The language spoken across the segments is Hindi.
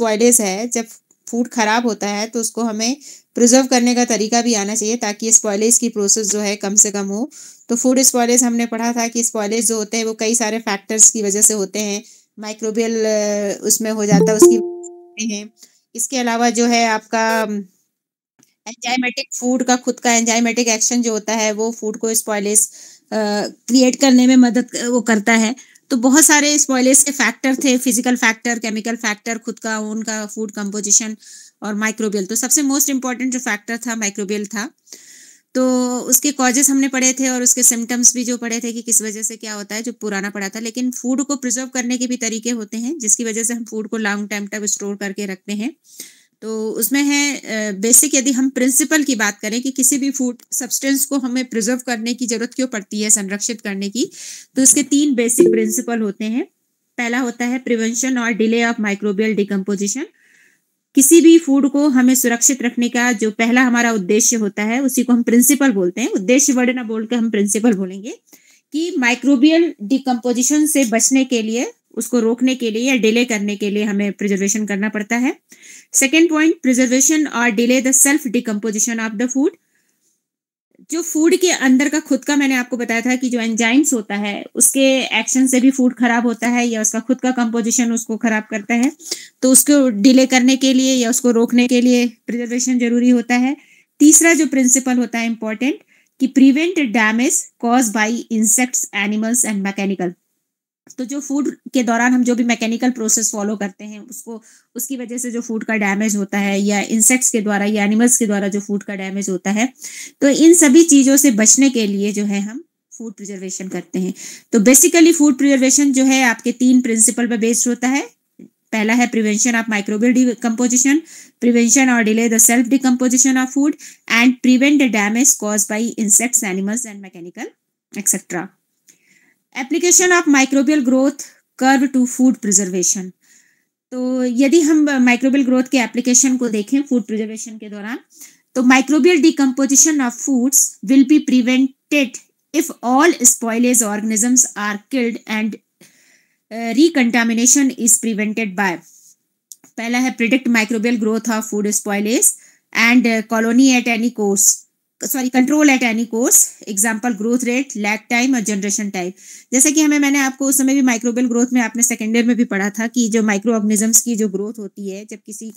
स्पॉयलेज है जब फूड खराब होता है तो उसको हमें प्रिजर्व करने का तरीका भी आना चाहिए ताकि स्पॉयलेज की प्रोसेस जो है कम से कम हो तो फूड स्पॉयलेज हमने पढ़ा था कि स्पॉयलेज जो होते हैं वो कई सारे फैक्टर्स की वजह से होते हैं माइक्रोबियल उसमें हो जाता है उसकी हैं इसके अलावा जो है आपका एंजाइमेटिक फूड का खुद का एंजाइमेटिक एक्शन जो होता है वो फूड को स्पॉयलेज क्रिएट करने में मदद वो करता है तो बहुत सारे स्पॉयलेस के फैक्टर थे फिजिकल फैक्टर केमिकल फैक्टर खुद का उनका फूड कंपोजिशन और माइक्रोबियल तो सबसे मोस्ट इम्पॉर्टेंट जो फैक्टर था माइक्रोबियल था तो उसके कॉजेस हमने पढ़े थे और उसके सिम्टम्स भी जो पढ़े थे कि किस वजह से क्या होता है जो पुराना पढ़ा था लेकिन फूड को प्रिजर्व करने के भी तरीके होते हैं जिसकी वजह से हम फूड को लॉन्ग टाइम तक स्टोर करके रखते हैं तो उसमें है बेसिक यदि हम प्रिंसिपल की बात करें कि किसी भी फूड सब्सटेंस को हमें प्रिजर्व करने की जरूरत क्यों पड़ती है संरक्षित करने की तो उसके तीन बेसिक प्रिंसिपल होते हैं पहला होता है प्रिवेंशन और डिले ऑफ माइक्रोबियल डिकम्पोजिशन किसी भी फूड को हमें सुरक्षित रखने का जो पहला हमारा उद्देश्य होता है उसी को हम प्रिंसिपल बोलते हैं उद्देश्य वर्ड ना बोल के हम प्रिंसिपल बोलेंगे कि माइक्रोबियल डिकम्पोजिशन से बचने के लिए उसको रोकने के लिए या डिले करने के लिए हमें प्रिजर्वेशन करना पड़ता है सेकेंड पॉइंट प्रिजर्वेशन और delay the self decomposition of the food जो फूड के अंदर का खुद का मैंने आपको बताया था कि जो एंजाइम्स होता है उसके एक्शन से भी फूड खराब होता है या उसका खुद का कंपोजिशन उसको खराब करता है तो उसको डिले करने के लिए या उसको रोकने के लिए प्रिजर्वेशन जरूरी होता है तीसरा जो प्रिंसिपल होता है इंपॉर्टेंट कि prevent damage cause by insects animals and mechanical तो जो फूड के दौरान हम जो भी मैकेनिकल प्रोसेस फॉलो करते हैं उसको उसकी वजह से जो फूड का डैमेज होता है या इंसेक्ट्स के द्वारा या एनिमल्स के द्वारा जो फूड का डैमेज होता है तो इन सभी चीज़ों से बचने के लिए जो है हम फूड प्रिजर्वेशन करते हैं तो बेसिकली फूड प्रिजर्वेशन जो है आपके तीन प्रिंसिपल पर बेस्ड होता है पहला है prevention of microbial decomposition prevention और delay the self decomposition of food and prevent the damage cause by insects animals and mechanical etcetera application of microbial growth curve to food preservation तो यदि हम माइक्रोबियल ग्रोथ के एप्लीकेशन को देखें फूड प्रिजर्वेशन के दौरान तो microbial decomposition of foods will be prevented if all spoilage organisms are killed and recontamination is prevented by पहला है predict microbial growth of food spoilage and colony at any course sorry control at any course example growth rate lag time और जनरेशन टाइप जैसे कि हमें मैंने आपको उस समय भी माइक्रोबियल ग्रोथ में आपने सेकेंड ईयर में भी पढ़ा था कि जो माइक्रो ऑर्गेनिजम्स की जो ग्रोथ होती है जब किसी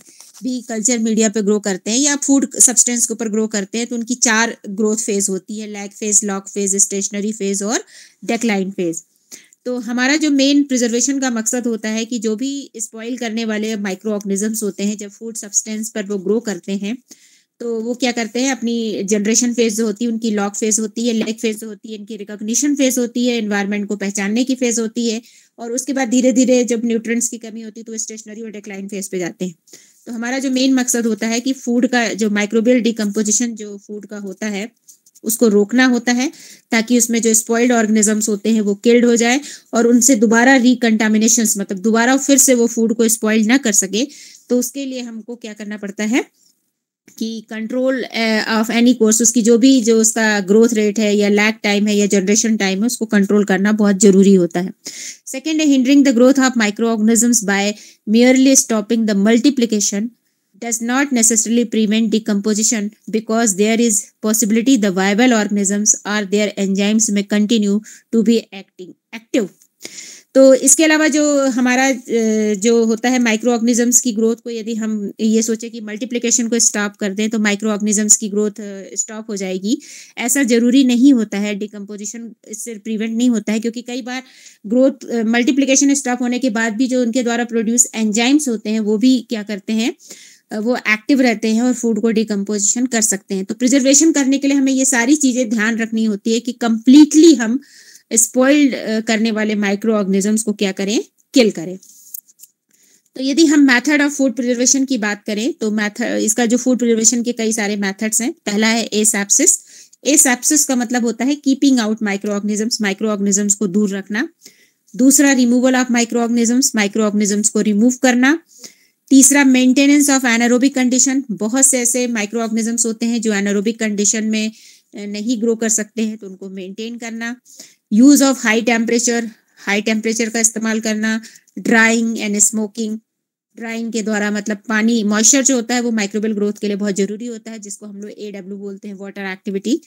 भी कल्चर मीडिया पे ग्रो करते हैं या फूड सब्सटेंस के ऊपर ग्रो करते हैं तो उनकी चार ग्रोथ फेज होती है lag phase log phase stationary phase और डेकलाइन फेज़ तो हमारा जो मेन प्रिजर्वेशन का मकसद होता है कि जो भी स्पॉइल करने वाले माइक्रो ऑर्गेनिजम्स होते हैं जब फूड सब्सटेंस पर वो ग्रो करते हैं तो वो क्या करते हैं अपनी जनरेशन फेज जो होती है उनकी लॉक फेज होती है लेग फेज होती है इनकी रिकॉग्निशन फेज होती है इन्वायरमेंट को पहचानने की फेज होती है और उसके बाद धीरे धीरे जब न्यूट्रंट्स की कमी होती है तो स्टेशनरी और डिक्लाइन फेज पे जाते हैं तो हमारा जो मेन मकसद होता है कि फूड का जो माइक्रोबियल डिकम्पोजिशन जो फूड का होता है उसको रोकना होता है ताकि उसमें जो स्पॉइल्ड ऑर्गेनिजम्स होते हैं वो किल्ड हो जाए और उनसे दोबारा रिकंटामिनेशन मतलब दोबारा फिर से वो फूड को स्पॉइल्ड ना कर सके तो उसके लिए हमको क्या करना पड़ता है कि कंट्रोल ऑफ एनी कोर्स उसकी जो भी जो उसका ग्रोथ रेट है या लैक टाइम है या जनरेशन टाइम है उसको कंट्रोल करना बहुत जरूरी होता है सेकेंड है hindering the growth of micro organisms by merely stopping the multiplication does not necessarily prevent decomposition because there is possibility the viable organisms are there enzymes may continue to be acting active तो इसके अलावा जो हमारा जो होता है माइक्रो ऑर्गेनिजम्स की ग्रोथ को यदि हम ये सोचें कि मल्टीप्लिकेशन को स्टॉप कर दें तो माइक्रो ऑर्गेनिजम्स की ग्रोथ स्टॉप हो जाएगी ऐसा ज़रूरी नहीं होता है डिकम्पोजिशन इससे प्रिवेंट नहीं होता है क्योंकि कई बार ग्रोथ मल्टीप्लिकेशन स्टॉप होने के बाद भी जो उनके द्वारा प्रोड्यूस एंजाइम्स होते हैं वो भी क्या करते हैं वो एक्टिव रहते हैं और फूड को डिकम्पोजिशन कर सकते हैं तो प्रिजर्वेशन करने के लिए हमें ये सारी चीज़ें ध्यान रखनी होती है कि कम्प्लीटली हम स्पॉइल्ड uh, करने वाले माइक्रो ऑर्गेनिजम्स को क्या करें किल करें तो यदि हम मेथड ऑफ फूड प्रिजर्वेशन की बात करें तो मेथड इसका जो फूड प्रिजर्वेशन के कई सारे मेथड्स हैं पहला है एसेप्सिस एसेप्सिस का मतलब होता है keeping out micro organisms micro organisms को दूर रखना दूसरा removal of micro organisms micro organisms को रिमूव करना तीसरा मेंटेनेंस ऑफ एनारोबिक कंडीशन बहुत से ऐसे माइक्रो ऑर्गेनिजम्स होते हैं जो एनारोबिक कंडीशन में नहीं ग्रो कर सकते हैं तो उनको मेंटेन करना use of high temperature high temperature का इस्तेमाल करना ड्राइंग एंड स्मोकिंग ड्राइंग के द्वारा मतलब पानी मॉइस्चर जो होता है वो माइक्रोबियल ग्रोथ के लिए बहुत जरूरी होता है जिसको हम लोग ए डब्ल्यू बोलते हैं वाटर एक्टिविटी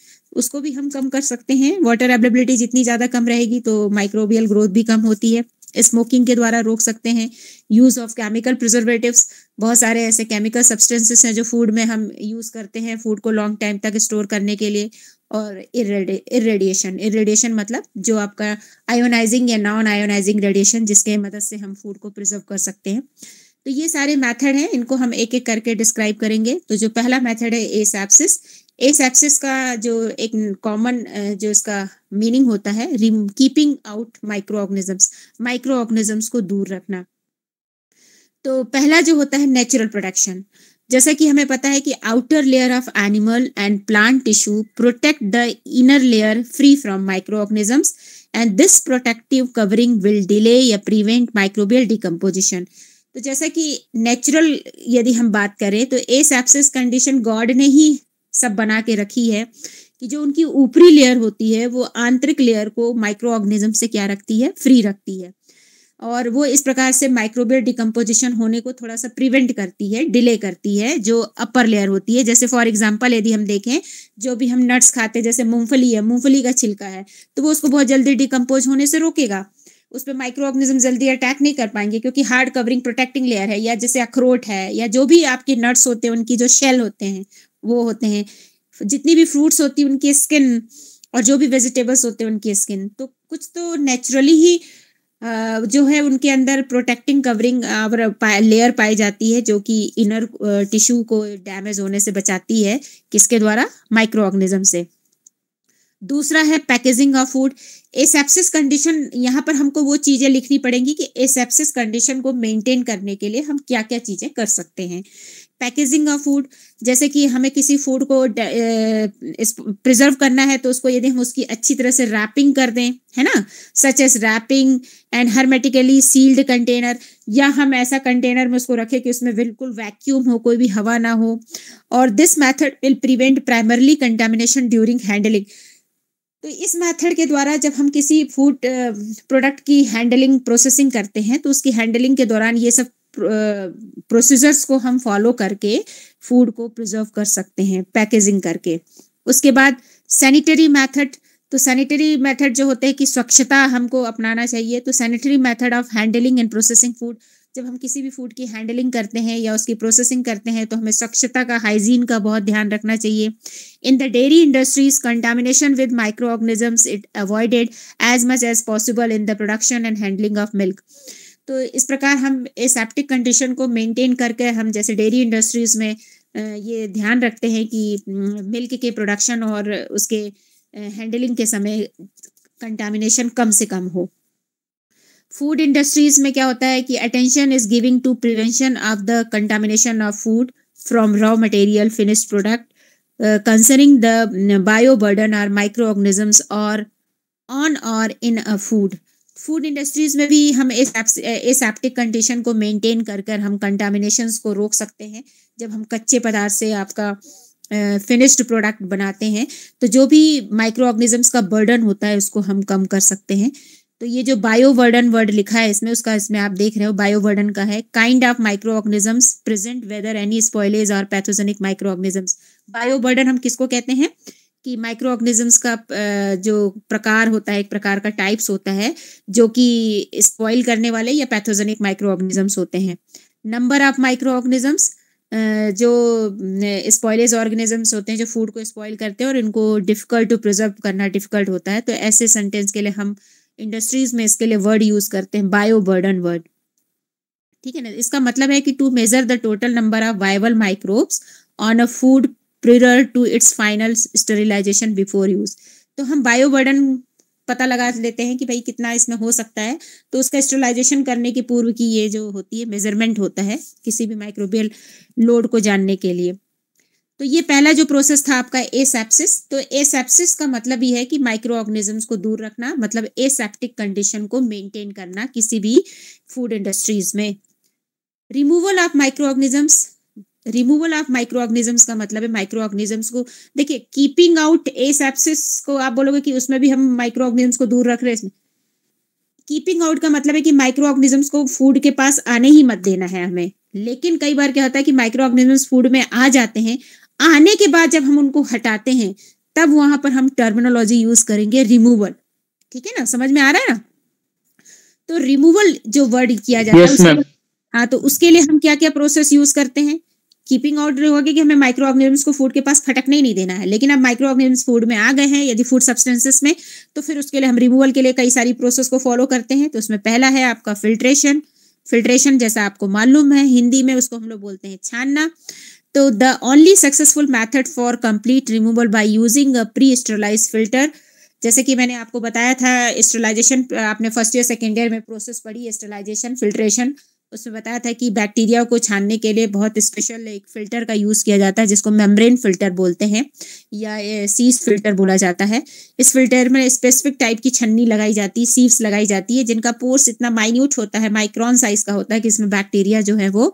उसको भी हम कम कर सकते हैं वाटर एवेलेबिलिटी जितनी ज़्यादा कम रहेगी तो माइक्रोबियल ग्रोथ भी कम होती है स्मोकिंग के द्वारा रोक सकते हैं यूज़ ऑफ केमिकल प्रिजर्वेटिव बहुत सारे ऐसे केमिकल सब्सटेंसेस हैं जो फूड में हम यूज़ करते हैं फूड को लॉन्ग टाइम तक स्टोर करने के लिए और इरेडिएशन इरेडिएशन मतलब जो आपका आयोनाइजिंग या नॉन आयोनाइजिंग रेडिएशन जिसके मदद से हम फूड को प्रिजर्व कर सकते हैं तो ये सारे मेथड हैं इनको हम एक एक करके डिस्क्राइब करेंगे तो जो पहला मेथड है एसेप्सिस एसेप्सिस का जो एक कॉमन जो इसका मीनिंग होता है keeping out micro organisms micro organisms को दूर रखना तो पहला जो होता है नेचुरल प्रोडक्शन जैसा कि हमें पता है कि outer layer of animal and plant tissue protect the inner layer free from micro organisms and this protective covering will delay या प्रिवेंट माइक्रोबियल डिकम्पोजिशन तो जैसा कि नेचुरल यदि हम बात करें तो ए सेप्सिस कंडीशन गॉड ने ही सब बना के रखी है कि जो उनकी ऊपरी लेयर होती है वो आंतरिक लेयर को माइक्रो ऑर्गेनिज्म से क्या रखती है फ्री रखती है और वो इस प्रकार से माइक्रोबियल डिकम्पोजिशन होने को थोड़ा सा प्रिवेंट करती है डिले करती है जो अपर लेयर होती है जैसे फॉर एग्जांपल यदि हम देखें जो भी हम नट्स खाते हैं जैसे मूंगफली है मूंगफली का छिलका है तो वो उसको बहुत जल्दी डिकम्पोज होने से रोकेगा उस पर माइक्रो ऑर्गेनिज्म जल्दी अटैक नहीं कर पाएंगे क्योंकि हार्ड कवरिंग प्रोटेक्टिंग लेयर है या जैसे अखरोट है या जो भी आपके नट्स होते हैं उनकी जो शेल होते हैं वो होते हैं जितनी भी फ्रूट्स होती है उनकी स्किन और जो भी वेजिटेबल्स होते हैं उनकी स्किन तो कुछ तो नेचुरली ही जो है उनके अंदर प्रोटेक्टिंग कवरिंग लेयर पाई जाती है जो कि इनर टिश्यू को डैमेज होने से बचाती है किसके द्वारा माइक्रो ऑर्गेनिज्म से दूसरा है packaging of food asepsis condition यहाँ पर हमको वो चीज़ें लिखनी पड़ेंगी कि एसेप्सिस कंडीशन को मेंटेन करने के लिए हम क्या क्या चीज़ें कर सकते हैं पैकेजिंग ऑफ फूड जैसे कि हमें किसी फूड को प्रिजर्व करना है तो उसको यदि हम उसकी अच्छी तरह से रैपिंग कर दें है ना such as wrapping and hermetically sealed container या हम ऐसा कंटेनर में उसको रखें कि उसमें बिल्कुल वैक्यूम हो कोई भी हवा ना हो और this method will prevent primarily contamination during handling तो इस मेथड के द्वारा जब हम किसी फूड प्रोडक्ट की हैंडलिंग प्रोसेसिंग करते हैं तो उसकी हैंडलिंग के दौरान ये सब प्रोसीजर्स को हम फॉलो करके फूड को प्रिजर्व कर सकते हैं पैकेजिंग करके उसके बाद सैनिटरी मेथड तो सैनिटरी मेथड जो होते हैं कि स्वच्छता हमको अपनाना चाहिए तो sanitary method of handling and processing food जब हम किसी भी फूड की हैंडलिंग करते हैं या उसकी प्रोसेसिंग करते हैं तो हमें स्वच्छता का हाइजीन का बहुत ध्यान रखना चाहिए in the dairy industries contamination with micro organisms it avoided as much as possible in the production and handling of milk तो इस प्रकार हम एसेप्टिक कंडीशन को मेंटेन करके हम जैसे डेयरी इंडस्ट्रीज में ये ध्यान रखते हैं कि मिल्क के प्रोडक्शन और उसके हैंडलिंग के समय कंटामिनेशन कम से कम हो फूड इंडस्ट्रीज में क्या होता है कि attention is giving to prevention of the contamination of food from raw material finished product concerning the bioburden or micro organisms और on or in a food food industries में भी हम एसेप्टिक कंडीशन को मेंटेन कर कर हम कंटामिनेशन को रोक सकते हैं जब हम कच्चे पदार्थ से आपका फिनिश्ड uh, प्रोडक्ट बनाते हैं तो जो भी माइक्रो ऑर्गेनिजम्स का बर्डन होता है उसको हम कम कर सकते हैं तो ये जो बायो वर्डन वर्ड लिखा है इसमें उसका इसमें आप देख रहे हो बायो वर्डन का है kind of micro organisms present whether any spoilage और pathogenic micro organisms bioburden हम किसको कहते हैं कि माइक्रो ऑर्गेनिजम्स का जो प्रकार होता है एक प्रकार का टाइप्स होता है जो कि स्पॉइल करने वाले या पैथोजेनिक माइक्रो ऑर्गेनिजम्स होते हैं नंबर ऑफ माइक्रो ऑर्गेनिजम्स जो स्पॉयलेज ऑर्गेनिजम्स होते हैं जो फूड को स्पॉइल करते हैं और इनको डिफ़िकल्ट टू प्रिजर्व करना डिफ़िकल्ट होता है तो ऐसे सेंटेंस के लिए हम इंडस्ट्रीज में इसके लिए वर्ड यूज़ करते हैं बायो बर्डन वर्ड ठीक है ना इसका मतलब है कि to measure the total number of viable microbes on a food prior to its final sterilization before use तो हम बायो बर्डन पता लगा लेते हैं कि भाई कितना इसमें हो सकता है तो उसका स्टेरलाइजेशन करने के पूर्व की ये जो होती है मेजरमेंट होता है किसी भी माइक्रोबियल लोड को जानने के लिए तो ये पहला जो प्रोसेस था आपका एसेप्सिस तो एसेप्सिस का मतलब ये है कि माइक्रो ऑर्गेनिजम्स को दूर रखना मतलब एसेप्टिक कंडीशन को मेंटेन करना किसी भी फूड इंडस्ट्रीज में removal of micro organisms removal of micro organisms का मतलब है माइक्रो ऑर्गेनिजम्स को देखिए कीपिंग आउट ए सेप्सिस को आप बोलोगे कि उसमें भी हम माइक्रो ऑर्गेनिजम्स को दूर रख रहे हैं इसमें कीपिंग आउट का मतलब है कि माइक्रो ऑर्गेनिजम्स को फूड के पास आने ही मत देना है हमें लेकिन कई बार क्या होता है कि माइक्रो ऑर्गेनिजम्स फूड में आ जाते हैं आने के बाद जब हम उनको हटाते हैं तब वहां पर हम टर्मिनोलॉजी यूज करेंगे रिमूवल ठीक है ना समझ में आ रहा है ना तो रिमूवल जो वर्ड किया जाता है हाँ तो उसके लिए हम क्या क्या प्रोसेस यूज करते हैं कीपिंग आउट होगी कि हमें माइक्रो ऑर्गेनिजम्स को फूड के पास फटकने ही नहीं देना है लेकिन अब माइक्रो ऑर्गेनिजम्स फूड में आ गए हैं यदि फूड सब्सटेंसेस में तो फिर उसके लिए हम रिमूवल के लिए कई सारी प्रोसेस को फॉलो करते हैं तो उसमें पहला है आपका फिल्ट्रेशन फिल्ट्रेशन जैसा आपको मालूम है हिंदी में उसको हम लोग बोलते हैं छानना तो the only successful method for complete removal by using pre sterilize filter जैसे कि मैंने आपको बताया था स्टरलाइजेशन आपने फर्स्ट ईयर सेकेंड ईयर में प्रोसेस पढ़ी स्टरलाइजेशन फिल्ट्रेशन उसमें बताया था कि बैक्टीरिया को छानने के लिए बहुत स्पेशल एक फिल्टर का यूज़ किया जाता है जिसको मेम्ब्रेन फिल्टर बोलते हैं या सीव्स फिल्टर बोला जाता है इस फिल्टर में स्पेसिफिक टाइप की छन्नी लगाई जाती है सीव्स लगाई जाती है जिनका पोर्स इतना माइन्यूट होता है माइक्रॉन साइज का होता है कि इसमें बैक्टीरिया जो है वो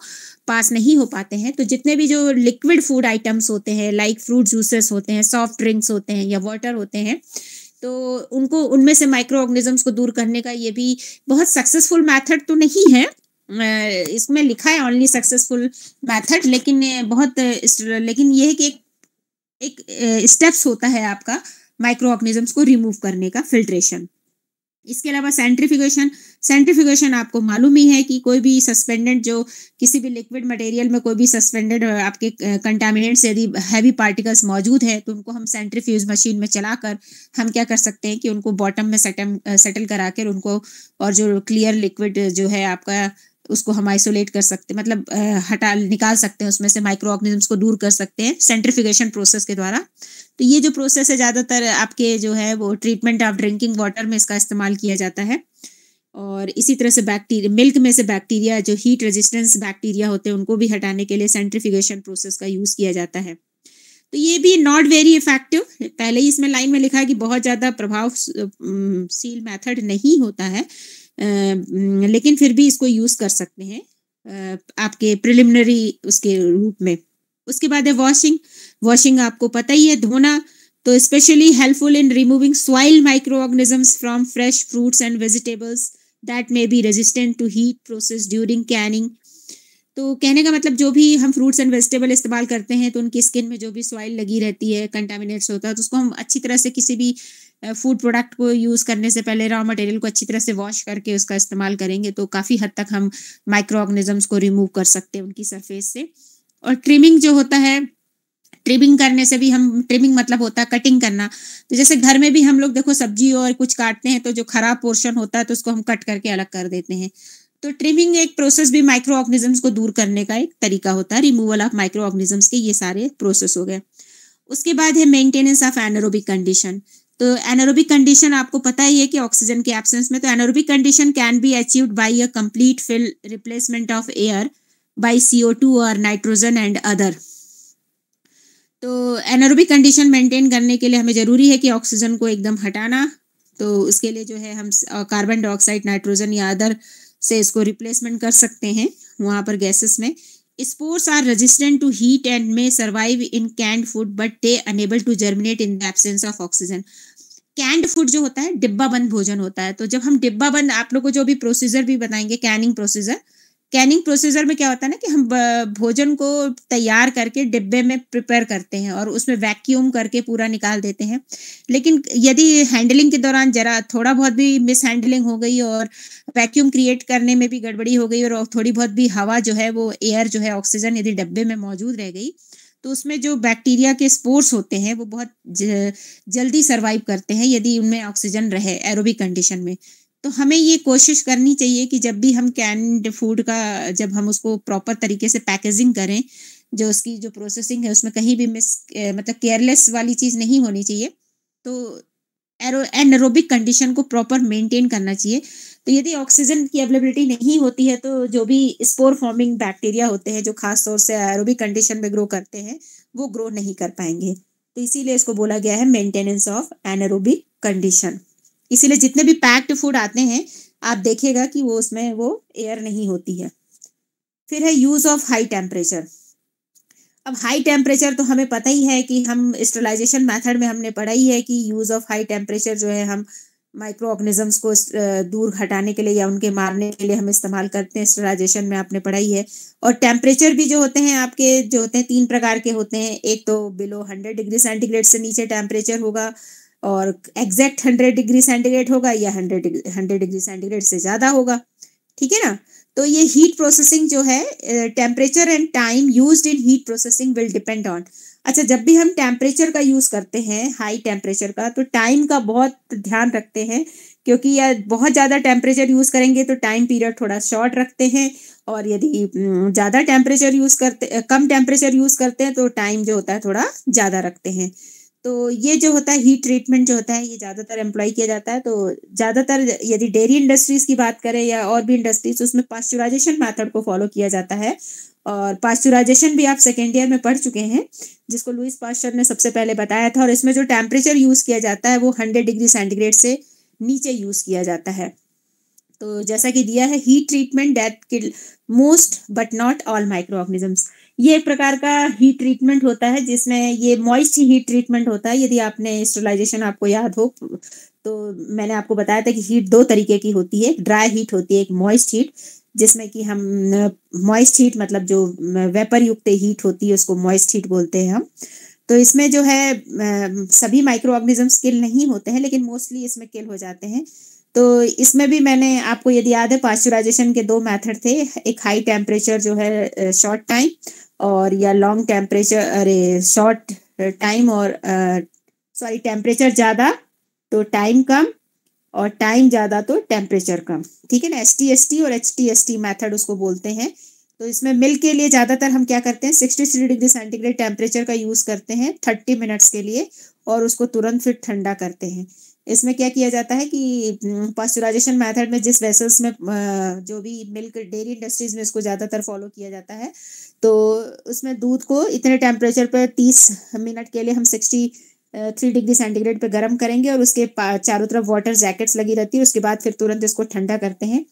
पास नहीं हो पाते हैं तो जितने भी जो लिक्विड फूड आइटम्स होते हैं लाइक फ्रूट जूसेस होते हैं सॉफ्ट ड्रिंक्स होते हैं या वाटर होते हैं तो उनको उनमें से माइक्रो ऑर्गेनिजम्स को दूर करने का ये भी बहुत सक्सेसफुल मेथड तो नहीं है इसमें लिखा है ओनली सक्सेसफुल मेथड लेकिन बहुत लेकिन यह है कि एक एक स्टेप्स होता है आपका माइक्रो ऑर्गेनिजम्स को रिमूव करने का फिल्ट्रेशन इसके अलावा सेंट्रीफिकेशन सेंट्रीफिकेशन आपको मालूम ही है कि कोई भी सस्पेंडेंट जो किसी भी लिक्विड मटेरियल में कोई भी सस्पेंडेड आपके से यदि हैवी पार्टिकल्स मौजूद है तो उनको हम सेंट्रीफ्यूज मशीन में चलाकर हम क्या कर सकते हैं कि उनको बॉटम में सेटल कराकर उनको और जो क्लियर लिक्विड जो है आपका उसको हम आइसोलेट कर सकते हैं मतलब हटा निकाल सकते हैं उसमें से माइक्रो ऑर्गेनिजम्स को दूर कर सकते हैं सेंट्रिफिकेशन प्रोसेस के द्वारा तो ये जो प्रोसेस है ज़्यादातर आपके जो है वो ट्रीटमेंट ऑफ ड्रिंकिंग वाटर में इसका इस्तेमाल किया जाता है और इसी तरह से बैक्टीरिया मिल्क में से बैक्टीरिया जो हीट रेजिस्टेंस बैक्टीरिया होते हैं उनको भी हटाने के लिए सेंट्रिफिकेशन प्रोसेस का यूज़ किया जाता है तो ये भी नॉट वेरी इफेक्टिव पहले ही इसमें लाइन में लिखा है कि बहुत ज़्यादा प्रभावशील मेथड नहीं होता है लेकिन फिर भी इसको यूज़ कर सकते हैं आपके प्रिलिमिनरी उसके रूप में उसके बाद है वॉशिंग वॉशिंग आपको पता ही है धोना तो specially helpful in removing soil micro organisms from fresh fruits and vegetables that may be resistant to heat process during canning तो कहने का मतलब जो भी हम फ्रूट्स एंड वेजिटेबल इस्तेमाल करते हैं तो उनकी स्किन में जो भी सॉइल लगी रहती है कंटामिनेट्स होता है तो उसको हम अच्छी तरह से किसी भी फूड प्रोडक्ट को यूज़ करने से पहले रॉ मटेरियल को अच्छी तरह से वॉश करके उसका इस्तेमाल करेंगे तो काफ़ी हद तक हम माइक्रो ऑर्गेनिजम्स को रिमूव कर सकते हैं उनकी सरफेस से और ट्रिमिंग जो होता है ट्रिमिंग करने से भी हम ट्रिमिंग मतलब होता है कटिंग करना तो जैसे घर में भी हम लोग देखो सब्जी और कुछ काटते हैं तो जो खराब पोर्शन होता है तो उसको हम कट करके अलग कर देते हैं तो ट्रिमिंग एक प्रोसेस भी माइक्रो ऑर्गेनिजम्स को दूर करने का एक तरीका होता है रिमूवल ऑफ माइक्रो ऑर्गेनिजम्स के ये सारे प्रोसेस हो गए उसके बाद है मेंटेनेंस ऑफ एनरोबिक कंडीशन तो एनोरोबिक कंडीशन आपको पता ही है कि ऑक्सीजन के एब्सेंस में तो anaerobic condition can be achieve by a complete fill replacement of air by two or nitrogen and other तो एनोरोबिक कंडीशन मेंटेन करने के लिए हमें ज़रूरी है कि ऑक्सीजन को एकदम हटाना तो उसके लिए जो है हम कार्बन डाइऑक्साइड नाइट्रोजन या अदर से इसको रिप्लेसमेंट कर सकते हैं वहाँ पर गैसेस में spores are resistant to heat and may survive in canned food but they unable to germinate in the absence of oxygen canned food जो होता है डिब्बा बंद भोजन होता है तो जब हम डिब्बा बंद आप लोगों को जो भी प्रोसीजर भी बताएंगे कैनिंग प्रोसीजर कैनिंग प्रोसीजर में क्या होता है ना कि हम भोजन को तैयार करके डिब्बे में प्रिपेयर करते हैं और उसमें वैक्यूम करके पूरा निकाल देते हैं लेकिन यदि हैंडलिंग के दौरान जरा थोड़ा बहुत भी मिस हैंडलिंग हो गई और वैक्यूम क्रिएट करने में भी गड़बड़ी हो गई और थोड़ी बहुत भी हवा जो है वो एयर जो है ऑक्सीजन यदि डिब्बे में मौजूद रह गई तो उसमें जो बैक्टीरिया के स्पोर्स होते हैं वो बहुत जल्दी सर्वाइव करते हैं यदि उनमें ऑक्सीजन रहे एरोबिक कंडीशन में तो हमें ये कोशिश करनी चाहिए कि जब भी हम कैंड फूड का जब हम उसको प्रॉपर तरीके से पैकेजिंग करें जो उसकी जो प्रोसेसिंग है उसमें कहीं भी मिस मतलब केयरलेस वाली चीज़ नहीं होनी चाहिए तो एरो एनरोबिक कंडीशन को प्रॉपर मेंटेन करना चाहिए तो यदि ऑक्सीजन की अवेलेबिलिटी नहीं होती है तो जो भी स्पोर फॉर्मिंग बैक्टीरिया होते हैं जो खास तौर से एरोबिक कंडीशन में ग्रो करते हैं वो ग्रो नहीं कर पाएंगे तो इसीलिए इसको बोला गया है मेंटेनेंस ऑफ एनरोबिक कंडीशन इसीलिए जितने भी पैक्ड फूड आते हैं आप देखिएगा कि वो उसमें वो एयर नहीं होती है फिर है यूज़ ऑफ हाई टेम्परेचर अब हाई टेम्परेचर तो हमें पता ही है कि हम स्टरलाइजेशन मेथड में हमने पढ़ा ही है कि यूज़ ऑफ हाई टेम्परेचर जो है हम माइक्रो ऑर्गेनिजम्स को दूर हटाने के लिए या उनके मारने के लिए हम इस्तेमाल करते हैं स्टेलाइजेशन में आपने पढ़ाई है और टेम्परेचर भी जो होते हैं आपके जो होते हैं तीन प्रकार के होते हैं एक तो बिलो हंड्रेड डिग्री सेंटीग्रेड से नीचे टेम्परेचर होगा और एग्जैक्ट हंड्रेड डिग्री सेंटीग्रेड होगा या हंड्रेड हंड्रेड डिग्री सेंटीग्रेड से ज़्यादा होगा ठीक है ना तो ये हीट प्रोसेसिंग जो है temperature and time use in heat processing will depend on अच्छा जब भी हम टेम्परेचर का यूज़ करते हैं हाई टेम्परेचर का तो टाइम का बहुत ध्यान रखते हैं क्योंकि या बहुत ज़्यादा टेम्परेचर यूज़ करेंगे तो टाइम पीरियड थोड़ा शॉर्ट रखते हैं और यदि ज़्यादा टेम्परेचर यूज़ करते कम टेम्परेचर यूज़ करते हैं तो टाइम जो होता है थोड़ा ज़्यादा रखते हैं तो ये जो होता है हीट ट्रीटमेंट जो होता है ये ज़्यादातर एम्प्लॉय किया जाता है तो ज़्यादातर यदि डेयरी इंडस्ट्रीज़ की बात करें या और भी इंडस्ट्रीज तो उसमें पास्चुराइजेशन मेथड को फॉलो किया जाता है और पास्चुराइजेशन भी आप सेकेंड ईयर में पढ़ चुके हैं जिसको लुइस पास्चर ने सबसे पहले बताया था और इसमें जो टेम्परेचर यूज़ किया जाता है वो हंड्रेड डिग्री सेंटीग्रेड से नीचे यूज़ किया जाता है तो जैसा कि दिया है heat treatment that kill most but not all micro organisms ये एक प्रकार का हीट ट्रीटमेंट होता है जिसमें ये मॉइस्ट हीट ट्रीटमेंट होता है यदि आपने स्टरलाइजेशन आपको याद हो तो मैंने आपको बताया था कि हीट दो तरीके की होती है ड्राई हीट होती है एक मॉइस्ट हीट जिसमें कि हम मॉइस्ट हीट मतलब जो वेपर युक्त हीट होती है उसको मॉइस्ट हीट बोलते हैं हम तो इसमें जो है सभी माइक्रो ऑर्गेनिज्म किल नहीं होते हैं लेकिन मोस्टली इसमें किल हो जाते हैं तो इसमें भी मैंने आपको यदि याद है पास्चुराइजेशन के दो मेथड थे एक हाई टेम्परेचर जो है शॉर्ट टाइम और या लॉन्ग टेम्परेचर अरे शॉर्ट टाइम और सॉरी टेम्परेचर ज़्यादा तो टाइम कम और टाइम ज़्यादा तो टेम्परेचर कम ठीक है ना एस टी एस टी और H T S T method उसको बोलते हैं तो इसमें मिल्क के लिए ज़्यादातर हम क्या करते हैं sixty three degree centigrade temperature का यूज़ करते हैं थर्टी मिनट्स के लिए और उसको तुरंत फिर ठंडा करते हैं इसमें क्या किया जाता है कि पॉस्चुराइजेशन मेथड में जिस वेसल्स में जो भी मिल्क डेयरी इंडस्ट्रीज में इसको ज़्यादातर फॉलो किया जाता है तो उसमें दूध को इतने टेम्परेचर पर तीस मिनट के लिए हम सिक्सटी थ्री डिग्री सेंटीग्रेड पर गर्म करेंगे और उसके चारों तरफ वाटर जैकेट्स लगी रहती है उसके बाद फिर तुरंत इसको ठंडा करते हैं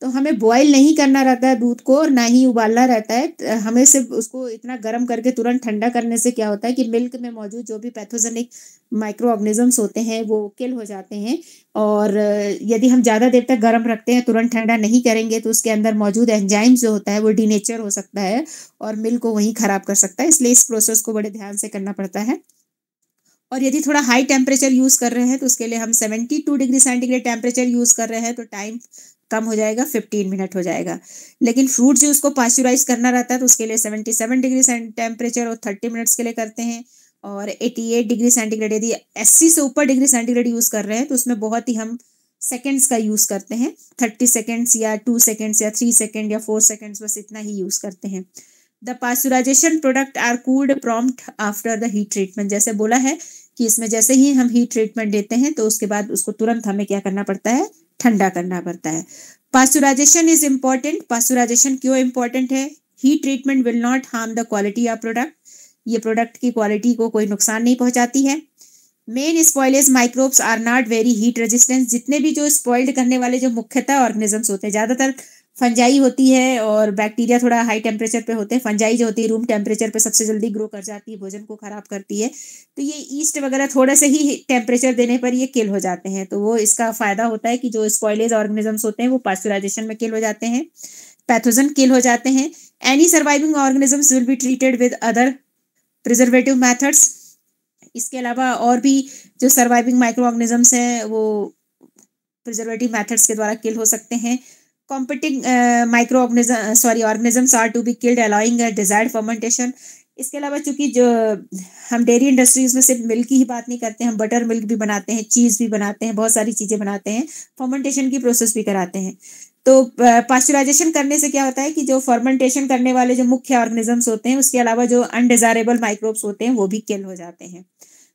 तो हमें बॉयल नहीं करना रहता है दूध को और ना ही उबालना रहता है हमें सिर्फ उसको इतना गर्म करके तुरंत ठंडा करने से क्या होता है कि मिल्क में मौजूद जो भी पैथोजेनिक माइक्रो ऑर्गेनिजम्स होते हैं वो किल हो जाते हैं और यदि हम ज़्यादा देर तक गर्म रखते हैं तुरंत ठंडा नहीं करेंगे तो उसके अंदर मौजूद एंजाइम जो होता है वो डीनेचर हो सकता है और मिल्क को वहीं ख़राब कर सकता है इसलिए इस प्रोसेस को बड़े ध्यान से करना पड़ता है और यदि थोड़ा हाई टेम्परेचर यूज़ कर रहे हैं तो उसके लिए हम seventy two degree centigrade temperature use कर रहे हैं तो टाइम कम हो जाएगा फिफ्टीन मिनट हो जाएगा लेकिन फ्रूट जूस को पास्चुराइज करना रहता है तो उसके लिए सेवेंटी सेवन डिग्री टेम्परेचर और थर्टी मिनट्स के लिए करते हैं और एटी एट डिग्री सेंटीग्रेड यदि अस्सी से ऊपर डिग्री सेंटीग्रेड यूज़ कर रहे हैं तो उसमें बहुत ही हम सेकेंड्स का यूज़ करते हैं थर्टी सेकेंड्स या टू सेकेंड्स या थ्री सेकेंड या फोर सेकेंड्स बस इतना ही यूज़ करते हैं the pasteurization product are cooled prompt after the heat treatment जैसे बोला है कि इसमें जैसे ही हम हीट ट्रीटमेंट देते हैं तो उसके बाद उसको तुरंत हमें क्या करना पड़ता है ठंडा करना पड़ता है पास्चुराइजेशन इज इम्पॉर्टेंट पास्चुराइजेशन क्यों इम्पॉर्टेंट है heat treatment will not harm the quality of product ये प्रोडक्ट की क्वालिटी को कोई नुकसान नहीं पहुंचाती है main spoilage microbes are not very heat resistance जितने भी जो स्पॉइल्ड करने वाले जो मुख्यतः ऑर्गेनिजम्स होते हैं ज़्यादातर फंजाई होती है और बैक्टीरिया थोड़ा हाई टेम्परेचर पे होते हैं फंजाई जो होती है रूम टेम्परेचर पे सबसे जल्दी ग्रो कर जाती है भोजन को ख़राब करती है तो ये ईस्ट वगैरह थोड़ा सा ही टेम्परेचर देने पर ये किल हो जाते हैं तो वो इसका फ़ायदा होता है कि जो स्पॉयलेज ऑर्गेनिजम्स होते हैं वो पास्चुराइजेशन में किल हो जाते हैं पैथोजन किल हो जाते हैं any surviving organisms will be treated with other preservative methods इसके अलावा और भी जो सर्वाइविंग माइक्रो ऑर्गेनिजम्स हैं वो प्रिजर्वेटिव मैथड्स के द्वारा किल हो सकते हैं competing micro uh, microorganism sorry organisms are to be killed allowing desired fermentation इसके अलावा चूंकि जो हम डेयरी इंडस्ट्रीज में सिर्फ मिल्क की ही बात नहीं करते हैं हम बटर मिल्क भी बनाते हैं चीज़ भी बनाते हैं बहुत सारी चीज़ें बनाते हैं फर्मेंटेशन की प्रोसेस भी कराते हैं तो पास्चुराइजेशन uh, करने से क्या होता है कि जो फर्मेंटेशन करने वाले जो मुख्य ऑर्गेनिजम्स होते हैं उसके अलावा जो अनडिजायरेबल माइक्रोब्स होते हैं वो भी किल हो जाते हैं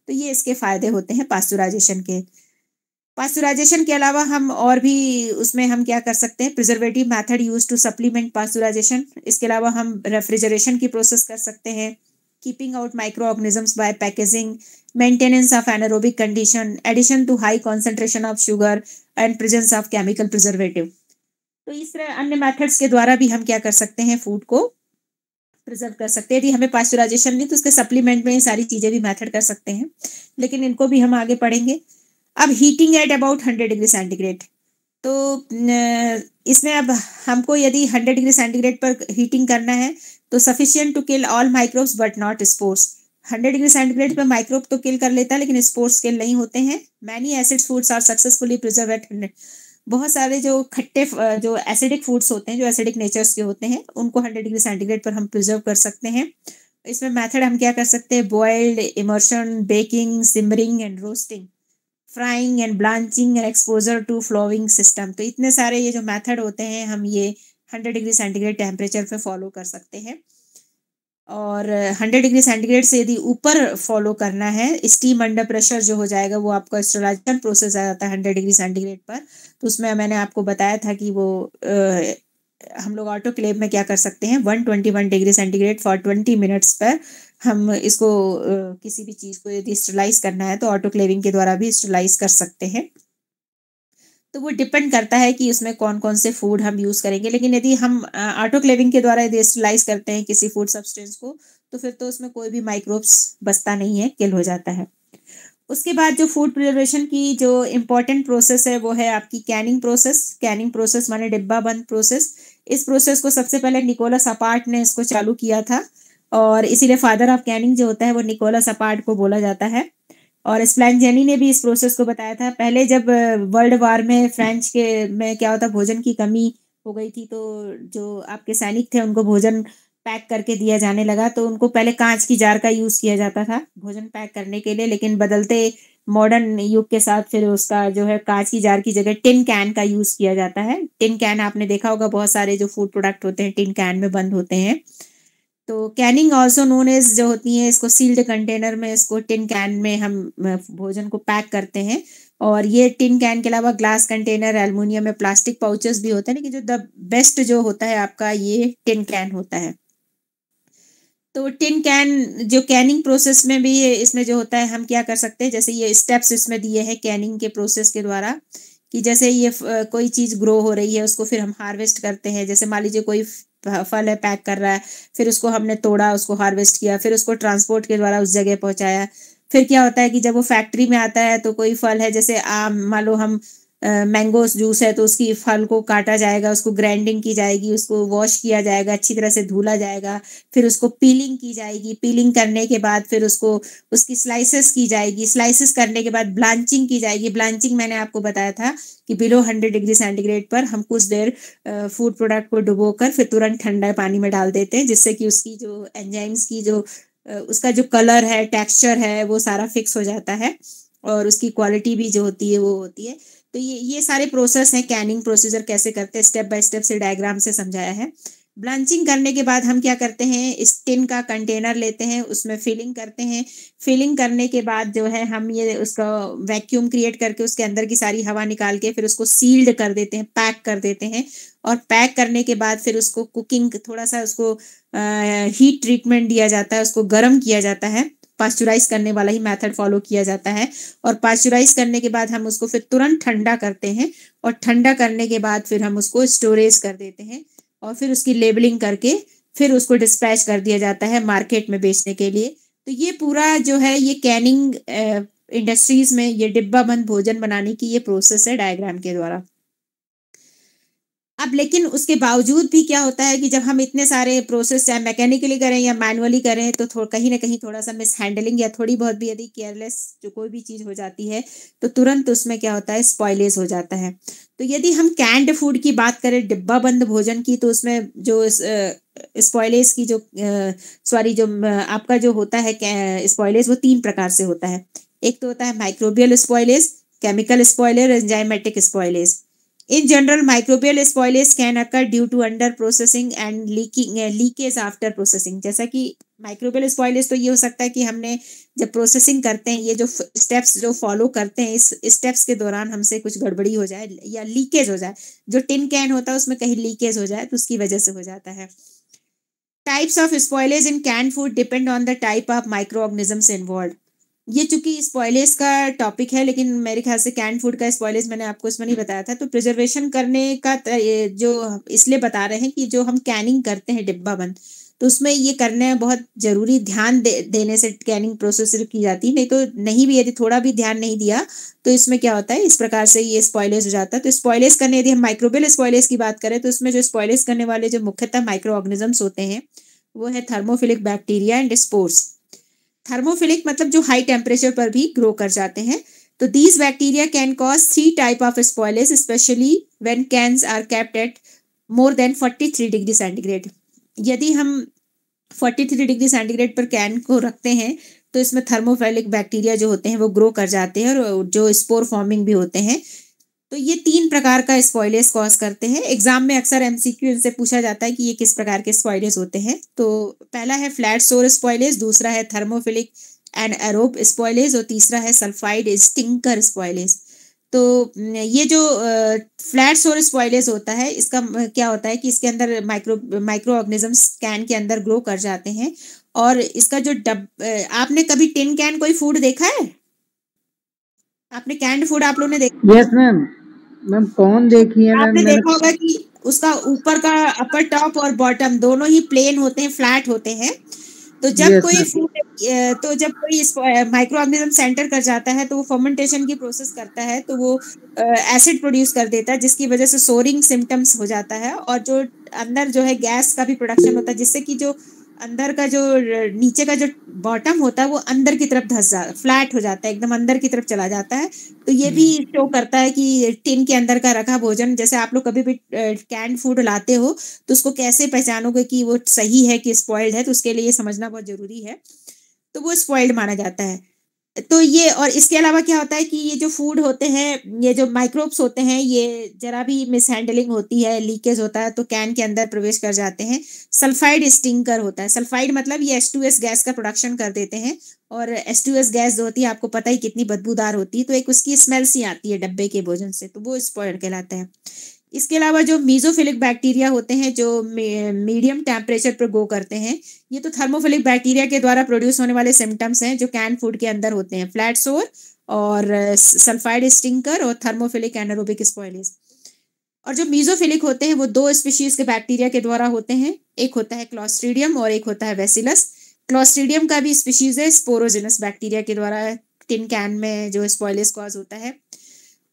तो ये इसके फायदे होते हैं पास्चुराइजेशन के पास्चुराइजेशन के अलावा हम और भी उसमें हम क्या कर सकते हैं preservative method use to supplement pasteurization इसके अलावा हम रेफ्रिजरेशन की प्रोसेस कर सकते हैं keeping out micro organisms by packaging maintenance of anaerobic condition addition to high concentration of sugar and presence of chemical preservative तो इस तरह अन्य मेथड्स के द्वारा भी हम क्या कर सकते हैं फूड को प्रिजर्व कर सकते हैं यदि हमें पास्चुराइजेशन नहीं तो उसके सप्लीमेंट में ये सारी चीज़ें भी मेथड कर सकते हैं लेकिन इनको भी हम आगे पढ़ेंगे अब heating at about hundred degree centigrade तो इसमें अब हमको यदि हंड्रेड डिग्री सेंटीग्रेड पर हीटिंग करना है तो sufficient to kill all microbes but not spores hundred degree centigrade पर माइक्रोब तो किल कर लेता है लेकिन स्पोर्ट्स किल नहीं होते हैं many acid foods are successfully preserve at hundred बहुत सारे जो खट्टे जो एसिडिक फूड्स होते हैं जो एसिडिक नेचर्स के होते हैं उनको हंड्रेड डिग्री सेंटीग्रेड पर हम प्रिजर्व कर सकते हैं इसमें मेथड हम क्या कर सकते हैं boiled immersion baking simmering and roasting frying and blanching and exposure to flowing system तो इतने सारे ये जो मेथड होते हैं हम ये हंड्रेड डिग्री सेंटीग्रेड टेम्परेचर पे फॉलो कर सकते हैं और हंड्रेड डिग्री सेंटीग्रेड से यदि ऊपर फॉलो करना है स्टीम अंडर प्रेशर जो हो जाएगा वो आपका स्टोलाइजन प्रोसेस आ जाता है हंड्रेड डिग्री सेंटीग्रेड पर तो उसमें मैंने आपको बताया था कि वो आ, हम लोग ऑटो ऑटोक्लेव में क्या कर सकते हैं one twenty one degree centigrade for twenty minutes पर हम इसको किसी भी चीज़ को यदि स्टरलाइज करना है तो ऑटोक्लेविंग के द्वारा भी स्टरलाइज कर सकते हैं तो वो डिपेंड करता है कि उसमें कौन कौन से फूड हम यूज़ करेंगे लेकिन यदि हम ऑटोक्लेविंग के द्वारा यदि स्टरलाइज करते हैं किसी फूड सब्सटेंस को तो फिर तो उसमें कोई भी माइक्रोब्स बसता नहीं है किल हो जाता है उसके बाद जो फूड प्रिजर्वेशन की जो इम्पोर्टेंट प्रोसेस है वो है आपकी कैनिंग प्रोसेस कैनिंग प्रोसेस माने डिब्बा बंद प्रोसेस इस प्रोसेस को सबसे पहले निकोलस अपार्ट ने इसको चालू किया था और इसीलिए फादर ऑफ कैनिंग जो होता है वो निकोलस अपार्ट को बोला जाता है और स्प्लैनजेनी ने भी इस प्रोसेस को बताया था पहले जब वर्ल्ड वार में फ्रेंच के में क्या होता भोजन की कमी हो गई थी तो जो आपके सैनिक थे उनको भोजन पैक करके दिया जाने लगा तो उनको पहले कांच की जार का यूज़ किया जाता था भोजन पैक करने के लिए लेकिन बदलते मॉडर्न युग के साथ फिर उसका जो है कांच की जार की जगह टिन कैन का यूज़ किया जाता है टिन कैन आपने देखा होगा बहुत सारे जो फूड प्रोडक्ट होते हैं टिन कैन में बंद होते हैं तो कैनिंग ऑल्सो नोन एज जो होती है इसको सील्ड कंटेनर में इसको टिन कैन में हम भोजन को पैक करते हैं और ये टिन कैन के अलावा ग्लास कंटेनर एलमिनियम में प्लास्टिक पाउचेस भी होते हैं लेकिन जो द बेस्ट जो होता है आपका ये टिन कैन होता है तो टिन कैन जो कैनिंग प्रोसेस में भी इसमें जो होता है हम क्या कर सकते हैं जैसे ये स्टेप्स इसमें दिए हैं कैनिंग के प्रोसेस के द्वारा कि जैसे ये कोई चीज़ ग्रो हो रही है उसको फिर हम हार्वेस्ट करते हैं जैसे मान लीजिए कोई फल है पैक कर रहा है फिर उसको हमने तोड़ा उसको हार्वेस्ट किया फिर उसको ट्रांसपोर्ट के द्वारा उस जगह पहुंचाया फिर क्या होता है कि जब वो फैक्ट्री में आता है तो कोई फल है जैसे आम मान लो हम मैंगोस जूस है तो उसकी फल को काटा जाएगा उसको ग्राइंडिंग की जाएगी उसको वॉश किया जाएगा अच्छी तरह से धुला जाएगा फिर उसको पीलिंग की जाएगी पीलिंग करने के बाद फिर उसको उसकी स्लाइसेस की जाएगी स्लाइसेस करने के बाद ब्लांचिंग की जाएगी ब्लांचिंग मैंने आपको बताया था कि बिलो हंड्रेड डिग्री सेंटीग्रेड पर हम कुछ देर फूड प्रोडक्ट को डुबो कर फिर तुरंत ठंडा पानी में डाल देते हैं जिससे कि उसकी जो एंजाइम्स की जो उसका जो कलर है टेक्स्चर है वो सारा फिक्स हो जाता है और उसकी क्वालिटी भी जो होती है वो होती है तो ये ये सारे प्रोसेस हैं कैनिंग प्रोसीजर कैसे करते हैं स्टेप बाय स्टेप से डायग्राम से समझाया है ब्लांचिंग करने के बाद हम क्या करते हैं स्टिन का कंटेनर लेते हैं उसमें फिलिंग करते हैं फिलिंग करने के बाद जो है हम ये उसका वैक्यूम क्रिएट करके उसके अंदर की सारी हवा निकाल के फिर उसको सील्ड कर देते हैं पैक कर देते हैं और पैक करने के बाद फिर उसको कुकिंग थोड़ा सा उसको आ, हीट ट्रीटमेंट दिया जाता है उसको गर्म किया जाता है पास्चुराइज करने वाला ही मेथड फॉलो किया जाता है और पास्चुराइज करने के बाद हम उसको फिर तुरंत ठंडा करते हैं और ठंडा करने के बाद फिर हम उसको स्टोरेज कर देते हैं और फिर उसकी लेबलिंग करके फिर उसको डिस्पैच कर दिया जाता है मार्केट में बेचने के लिए तो ये पूरा जो है ये कैनिंग इंडस्ट्रीज में ये डिब्बा बंद भोजन बनाने की ये प्रोसेस है डायग्राम के द्वारा अब लेकिन उसके बावजूद भी क्या होता है कि जब हम इतने सारे प्रोसेस चाहे मैकेनिकली करें या मैनुअली करें तो थोड़ा कहीं ना कहीं थोड़ा सा मिस हैंडलिंग या थोड़ी बहुत भी यदि केयरलेस जो कोई भी चीज़ हो जाती है तो तुरंत उसमें क्या होता है स्पॉयलेस हो जाता है तो यदि हम कैंड फूड की बात करें डिब्बा बंद भोजन की तो उसमें जो स्पॉयलेस की जो सॉरी जो आपका जो होता है स्पॉयलेस वो तीन प्रकार से होता है एक तो होता है microbial spoilage chemical spoilage enzymatic spoilage in general microbial spoilage can occur due to under processing and leaking leakage after processing जैसा कि माइक्रोबियल स्पॉयलेज तो ये हो सकता है कि हमने जब प्रोसेसिंग करते हैं ये जो स्टेप्स जो फॉलो करते हैं इस स्टेप्स के दौरान हमसे कुछ गड़बड़ी हो जाए या लीकेज हो जाए जो टिन कैन होता है उसमें कहीं लीकेज हो जाए तो उसकी वजह से हो जाता है types of spoilage in can food depend on the type of micro microorganisms involve ये चूंकि स्पॉयलेज का टॉपिक है लेकिन मेरे ख्याल से कैंड फूड का स्पॉयलेज मैंने आपको इसमें नहीं बताया था तो प्रिजर्वेशन करने का जो इसलिए बता रहे हैं कि जो हम कैनिंग करते हैं डिब्बा बंद तो उसमें ये करने बहुत ज़रूरी ध्यान दे, देने से कैनिंग प्रोसेस की जाती है नहीं तो नहीं भी यदि थोड़ा भी ध्यान नहीं दिया तो इसमें क्या होता है इस प्रकार से ये स्पॉयलेज हो जाता है तो स्पॉयलेज करने यदि हम माइक्रोबियल स्पॉयलेज की बात करें तो उसमें जो स्पॉयलेज करने वाले जो मुख्यतः माइक्रो ऑर्गेनिजम्स होते हैं वो है thermophilic bacteria and spores thermophilic मतलब जो हाई टेम्परेचर पर भी ग्रो कर जाते हैं तो these bacteria can cause three type of spoilage especially when cans are kept at more than forty three degree centigrade यदि हम फोर्टी थ्री डिग्री सेंटीग्रेड पर कैन को रखते हैं तो इसमें थर्मोफेलिक बैक्टीरिया जो होते हैं वो ग्रो कर जाते हैं और जो स्पोर फॉर्मिंग भी होते हैं तो ये तीन प्रकार का स्पॉयलेस कॉज करते हैं एग्जाम में अक्सर एमसीक्यू इनसे पूछा जाता है कि ये किस प्रकार के स्पॉयलेस होते हैं तो पहला है फ्लैट सोर स्पॉयलेस दूसरा है थर्मोफिलिक एंड एरोप स्पॉयलेज और तीसरा है सल्फाइड स्टिंकर स्पॉयलेज तो ये जो फ्लैट सोर स्पॉयलेज होता है इसका क्या होता है कि इसके अंदर माइक्रो माइक्रो ऑर्गेनिज्म कैन के अंदर ग्रो कर जाते हैं और इसका जो डब आपने कभी टिन कैन कोई फूड देखा है आपने कैंड फूड आप लोगों ने देखा यस मैम मैम कौन देखी है आपने देखा होगा कि उसका ऊपर का अपर टॉप और बॉटम दोनों ही प्लेन होते हैं फ्लैट होते हैं तो जब yes, कोई तो जब कोई माइक्रो ऑर्गेनिज्म सेंटर कर जाता है तो वो फर्मेंटेशन की प्रोसेस करता है तो वो एसिड प्रोड्यूस कर देता है जिसकी वजह से सोरिंग सिम्टम्स हो जाता है और जो अंदर जो है गैस का भी प्रोडक्शन होता है जिससे कि जो अंदर का जो नीचे का जो बॉटम होता है वो अंदर की तरफ धस जा फ्लैट हो जाता है एकदम अंदर की तरफ चला जाता है तो ये भी शो हम्म। करता है कि टिन के अंदर का रखा भोजन जैसे आप लोग कभी भी कैंड फूड लाते हो तो उसको कैसे पहचानोगे कि वो सही है कि स्पॉइल्ड है तो उसके लिए समझना बहुत जरूरी है तो वो स्पॉइल्ड माना जाता है तो ये और इसके अलावा क्या होता है कि ये जो फूड होते हैं ये जो माइक्रोब्स होते हैं ये जरा भी मिसहैंडलिंग होती है लीकेज होता है तो कैन के अंदर प्रवेश कर जाते हैं सल्फाइड स्टिंकर होता है सल्फाइड मतलब ये एस गैस का प्रोडक्शन कर देते हैं और एस टू एस गैस जो होती है आपको पता ही कितनी बदबूदार होती है तो एक उसकी स्मेल सी आती है डब्बे के भोजन से तो वो स्पॉयड कहलाता है इसके अलावा जो मीजोफिलिक बैक्टीरिया होते हैं जो मीडियम टेम्परेचर पर गो करते हैं ये तो थर्मोफिलिक बैक्टीरिया के द्वारा प्रोड्यूस होने वाले सिम्टम्स हैं जो कैन फूड के अंदर होते हैं फ्लैट सोर और सल्फाइड uh, स्टिंकर और थर्मोफिलिक एनारोबिक स्पॉयलिस और जो मीजोफिलिक होते हैं वो दो स्पीशीज के बैक्टीरिया के द्वारा होते हैं एक होता है क्लॉस्ट्रीडियम और एक होता है वेसिलस क्लॉस्ट्रीडियम का भी स्पीशीज है स्पोरोजिनस बैक्टीरिया के द्वारा टिन कैन में जो स्पॉयलिस कॉज होता है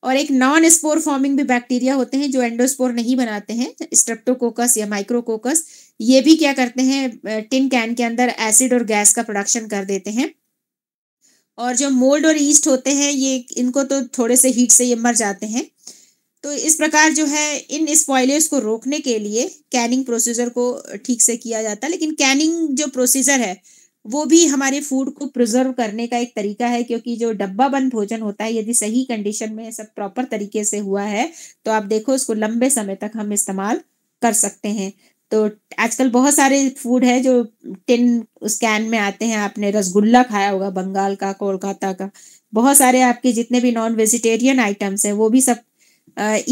और एक नॉन स्पोर फॉर्मिंग भी बैक्टीरिया होते हैं जो एंडोस्पोर नहीं बनाते हैं स्ट्रेप्टोकोकस या माइक्रोकोकस ये भी क्या करते हैं टिन कैन के अंदर एसिड और गैस का प्रोडक्शन कर देते हैं और जो मोल्ड और ईस्ट होते हैं ये इनको तो थोड़े से हीट से ये मर जाते हैं तो इस प्रकार जो है इन स्पॉयलर्स को रोकने के लिए कैनिंग प्रोसीजर को ठीक से किया जाता है लेकिन कैनिंग जो प्रोसीजर है वो भी हमारे फूड को प्रिजर्व करने का एक तरीका है क्योंकि जो डब्बा बंद भोजन होता है यदि सही कंडीशन में सब प्रॉपर तरीके से हुआ है तो आप देखो उसको लंबे समय तक हम इस्तेमाल कर सकते हैं तो आजकल बहुत सारे फूड है जो टिन उस कैन में आते हैं आपने रसगुल्ला खाया होगा बंगाल का कोलकाता का बहुत सारे आपके जितने भी नॉन वेजिटेरियन आइटम्स हैं वो भी सब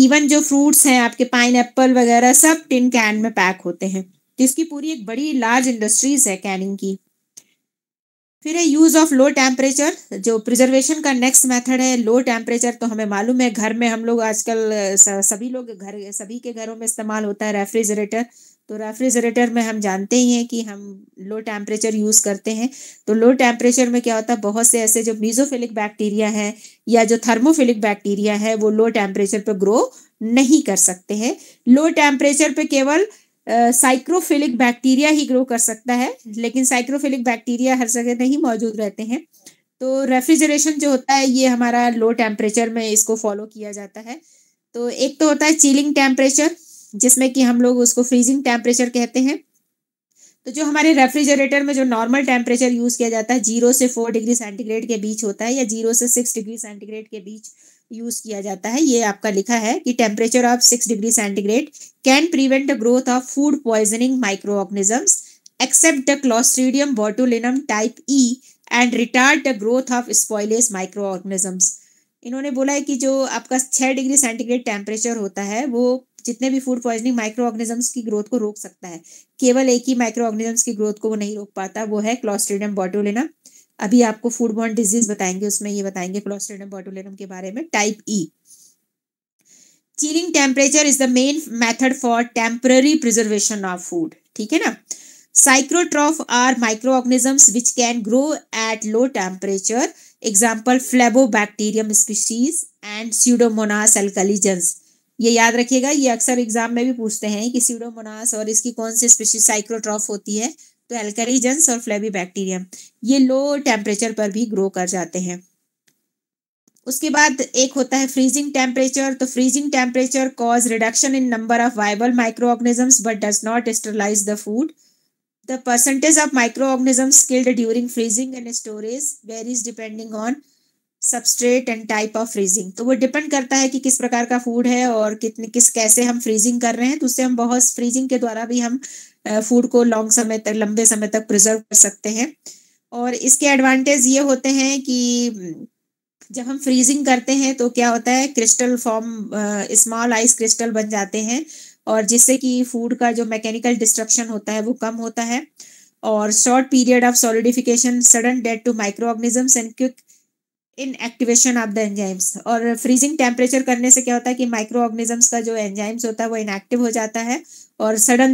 इवन जो फ्रूट्स हैं आपके पाइन एप्पल वगैरह सब टिन कैन में पैक होते हैं तो इसकी पूरी एक बड़ी लार्ज इंडस्ट्रीज है कैनिंग की फिर है यूज़ ऑफ लो टेम्परेचर जो प्रिजर्वेशन का नेक्स्ट मेथड है लो टेम्परेचर तो हमें मालूम है घर में हम लोग आजकल सभी लोग घर सभी के घरों में इस्तेमाल होता है रेफ्रिजरेटर तो रेफ्रिजरेटर में हम जानते ही हैं कि हम लो टेम्परेचर यूज़ करते हैं तो लो टेम्परेचर में क्या होता है बहुत से ऐसे जो मीजोफिलिक बैक्टीरिया है या जो थर्मोफिलिक बैक्टीरिया है वो लो टेम्परेचर पर ग्रो नहीं कर सकते हैं लो टेम्परेचर पे केवल साइक्रोफिलिक बैक्टीरिया ही ग्रो कर सकता है लेकिन साइक्रोफिलिक बैक्टीरिया हर जगह नहीं मौजूद रहते हैं तो रेफ्रिजरेशन जो होता है ये हमारा लो टेम्परेचर में इसको फॉलो किया जाता है तो एक तो होता है चीलिंग टेम्परेचर जिसमें कि हम लोग उसको फ्रीजिंग टेम्परेचर कहते हैं तो जो हमारे रेफ्रिजरेटर में जो नॉर्मल टेम्परेचर यूज़ किया जाता है जीरो से फोर डिग्री सेंटीग्रेड के बीच होता है या जीरो से सिक्स डिग्री सेंटीग्रेड के बीच यूज किया जाता है ये आपका लिखा है कि temperature of six degree centigrade can prevent the growth of food poisoning microorganism except the Clostridium botulinum type E and retard the growth of spoilage microorganisms इन्होंने बोला है कि जो आपका छह डिग्री सेंटीग्रेड टेम्परेचर होता है वो जितने भी फूड पॉइजनिंग माइक्रो ऑर्गेनिजम्स की ग्रोथ को रोक सकता है केवल एक ही माइक्रो ऑर्गेनिजम्स की ग्रोथ को वो नहीं रोक पाता वो है क्लोस्ट्रीडियम बोटोलिनम अभी आपको फूड बॉन्ड डिजीज बताएंगे उसमें ये बताएंगे क्लोस्ट्रीडियम बॉटुलिनम के बारे में type E chilling temperature is the main method for temporary preservation of food ठीक है ना psychrotroph are micro microorganisms which can grow at low temperature example Flavobacterium species and Pseudomonas alcaligenes ये याद रखिएगा ये अक्सर एग्जाम में भी पूछते हैं कि सीडोमोनास और इसकी कौन सी स्पीशीज साइक्रोट्रॉफ होती है तो एल्करीजेंस और फ्लेबी बैक्टीरियम ये लो टेम्परेचर पर भी ग्रो कर जाते हैं उसके बाद एक होता है फ्रीजिंग टेम्परेचर तो freezing temperature cause reduction in number of viable microorganisms but does not sterilize the food percentage of micro microorganisms killed during freezing and storage varies depending on substrate and type of freezing तो वो डिपेंड करता है कि किस प्रकार का फूड है और कितने किस कैसे हम फ्रीजिंग कर रहे हैं तो उससे हम बहुत फ्रीजिंग के द्वारा भी हम फूड को लॉन्ग समय तक लंबे समय तक प्रिजर्व कर सकते हैं और इसके एडवांटेज ये होते हैं कि जब हम फ्रीजिंग करते हैं तो क्या होता है crystal form small ice crystal बन जाते हैं और जिससे कि फूड का जो मैकेनिकल डिस्ट्रक्शन होता है वो कम होता है और short period of solidification sudden death to micro organisms and quick inactivation of the enzymes और फ्रीजिंग टेम्परेचर करने से क्या होता है कि माइक्रो ऑर्गेनिजम्स का जो एंजाइम्स होता है वो इनएक्टिव हो जाता है और सडन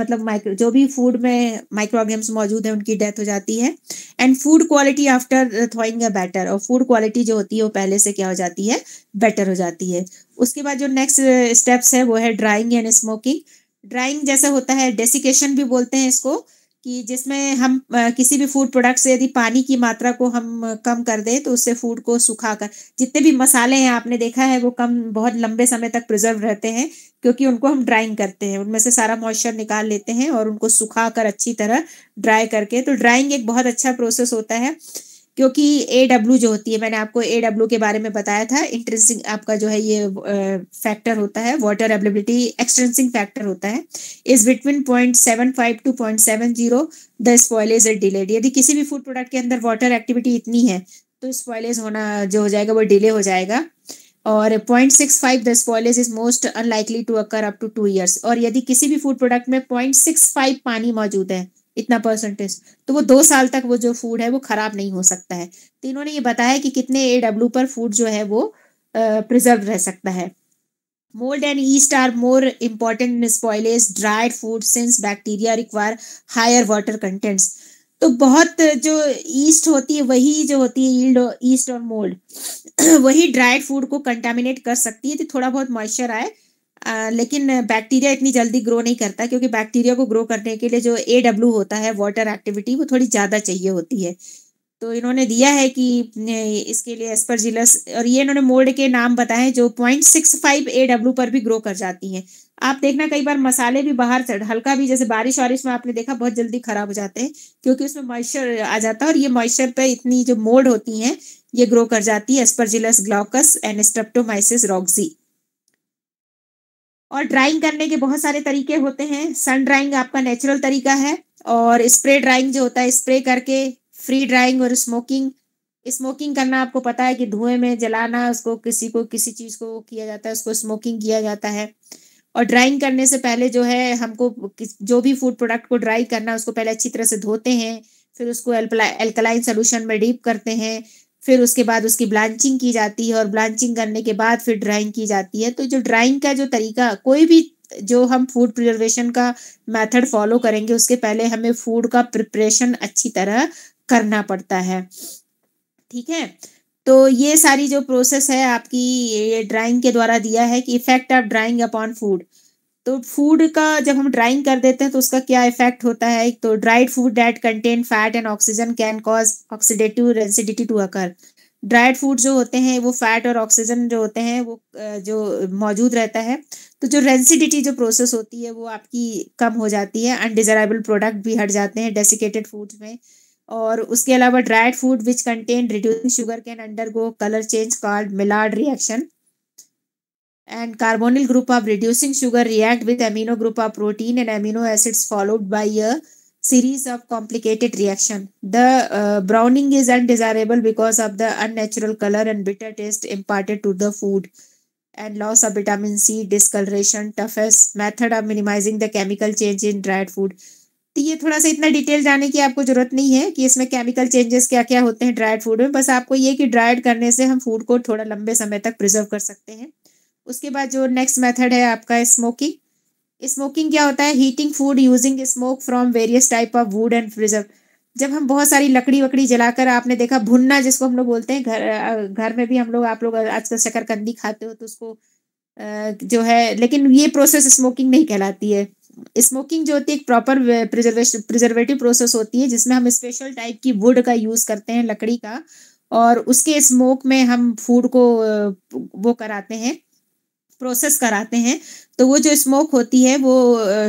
मतलब माइक्रो जो भी फूड में माइक्रो ऑर्गेनिम्स मौजूद है उनकी डेथ हो जाती है and food quality after thawing a better और फूड क्वालिटी जो होती है वो पहले से क्या हो जाती है बेटर हो जाती है उसके बाद जो नेक्स्ट स्टेप्स है वो है ड्राइंग एंड स्मोकिंग ड्राइंग जैसे होता है डेसिकेशन भी बोलते हैं इसको कि जिसमें हम किसी भी फूड प्रोडक्ट से यदि पानी की मात्रा को हम कम कर दें तो उससे फूड को सुखा कर जितने भी मसाले हैं आपने देखा है वो कम बहुत लंबे समय तक प्रिजर्व रहते हैं क्योंकि उनको हम ड्राइंग करते हैं उनमें से सारा मॉइस्चर निकाल लेते हैं और उनको सुखा कर अच्छी तरह ड्राई करके तो ड्राइंग एक बहुत अच्छा प्रोसेस होता है क्योंकि ए डब्ल्यू जो होती है मैंने आपको ए डब्ल्यू के बारे में बताया था इंट्रेंसिंग आपका जो है ये फैक्टर होता है वाटर अवेलेबिलिटी एक्सट्रेंसिंग फैक्टर होता है is between point seven five to point seven zero the spoilage is delayed यदि किसी भी फूड प्रोडक्ट के अंदर वाटर एक्टिविटी इतनी है तो स्पॉयलेज होना जो हो जाएगा वो डिले हो जाएगा और point six five the spoilage is most unlikely to occur up to two years और यदि किसी भी फूड प्रोडक्ट में पॉइंट सिक्स फाइव पानी मौजूद है इतना परसेंटेज तो वो दो साल तक वो जो फूड है वो खराब नहीं हो सकता है तो इन्होंने ये बताया कि कितने ए डब्ल्यू पर फूड जो है वो प्रिजर्व रह सकता है mould and yeast are more important in dried food since bacteria require higher water water तो बहुत जो ईस्ट होती है वही जो होती है ईल्ड ईस्ट और मोल्ड वही ड्राइड फूड को कंटामिनेट कर सकती है तो थोड़ा बहुत मॉइस्चर आए आ, लेकिन बैक्टीरिया इतनी जल्दी ग्रो नहीं करता क्योंकि बैक्टीरिया को ग्रो करने के लिए जो ए डब्ल्यू होता है वाटर एक्टिविटी वो थोड़ी ज़्यादा चाहिए होती है तो इन्होंने दिया है कि इसके लिए एस्परजिलस और ये इन्होंने मोल्ड के नाम बताए जो point six five A W पर भी ग्रो कर जाती हैं आप देखना कई बार मसाले भी बाहर चढ़ हल्का भी जैसे बारिश वारिश में आपने देखा बहुत जल्दी खराब हो जाते हैं क्योंकि उसमें मॉइस्चर आ जाता है और ये मॉइस्चर पर इतनी जो मोल्ड होती हैं ये ग्रो कर जाती है Aspergillus glaucus and Streptomyces rouxii और ड्राइंग करने के बहुत सारे तरीके होते हैं सन ड्राइंग आपका नेचुरल तरीका है और स्प्रे ड्राइंग जो होता है स्प्रे करके फ्री ड्राइंग और स्मोकिंग स्मोकिंग करना आपको पता है कि धुएं में जलाना उसको किसी को किसी चीज़ को किया जाता है उसको स्मोकिंग किया जाता है और ड्राइंग करने से पहले जो है हमको जो भी फूड प्रोडक्ट को ड्राई करना उसको पहले अच्छी तरह से धोते हैं फिर उसको अल्कलाइन सोल्यूशन में डीप करते हैं फिर उसके बाद उसकी ब्लांचिंग की जाती है और ब्लांचिंग करने के बाद फिर ड्राइंग की जाती है तो जो ड्राइंग का जो तरीका कोई भी जो हम फूड प्रिजर्वेशन का मेथड फॉलो करेंगे उसके पहले हमें फूड का प्रिपरेशन अच्छी तरह करना पड़ता है ठीक है तो ये सारी जो प्रोसेस है आपकी ये ड्राइंग के द्वारा दिया है कि effect of drying upon food तो फूड का जब हम ड्राइंग कर देते हैं तो उसका क्या इफेक्ट होता है तो dried food that contain fat and oxygen can cause oxidative rancidity to occur dried food जो होते हैं वो फैट और ऑक्सीजन जो होते हैं वो जो मौजूद रहता है तो जो रेंसिडिटी जो प्रोसेस होती है वो आपकी कम हो जाती है अनडिजरेबल प्रोडक्ट भी हट जाते हैं डेसिकेटेड फूड्स में और उसके अलावा dried food which contain reducing sugar can undergo colour change called Maillard reaction and carbonyl group of reducing sugar react with amino group of protein and amino acids followed by a series of complicated reaction. The uh, browning is undesirable because of the unnatural color and bitter taste imparted to the food and loss of vitamin C, discoloration, toughness method of minimizing the chemical change in dried food. तो ये थोड़ा सा इतना डिटेल जाने की आपको जरूरत नहीं है कि इसमें केमिकल चेंजेस क्या क्या होते हैं ड्राइड फूड में बस आपको ये कि ड्राइड करने से हम फूड को थोड़ा लंबे समय तक प्रिजर्व कर सकते हैं उसके बाद जो नेक्स्ट मेथड है आपका स्मोकिंग स्मोकिंग क्या होता है heating food using smoke from various type of wood and preserve जब हम बहुत सारी लकड़ी वकड़ी जलाकर आपने देखा भुनना जिसको हम लोग बोलते हैं घर घर में भी हम लोग आप लोग आजकल शकरकंदी खाते हो तो उसको जो है लेकिन ये प्रोसेस स्मोकिंग नहीं कहलाती है स्मोकिंग जो होती है एक प्रॉपर प्रिजर्वेशन प्रिजर्वेटिव प्रोसेस होती है जिसमें हम स्पेशल टाइप की वुड का यूज़ करते हैं लकड़ी का और उसके स्मोक में हम फूड को वो कराते हैं प्रोसेस कराते हैं तो वो जो स्मोक होती है वो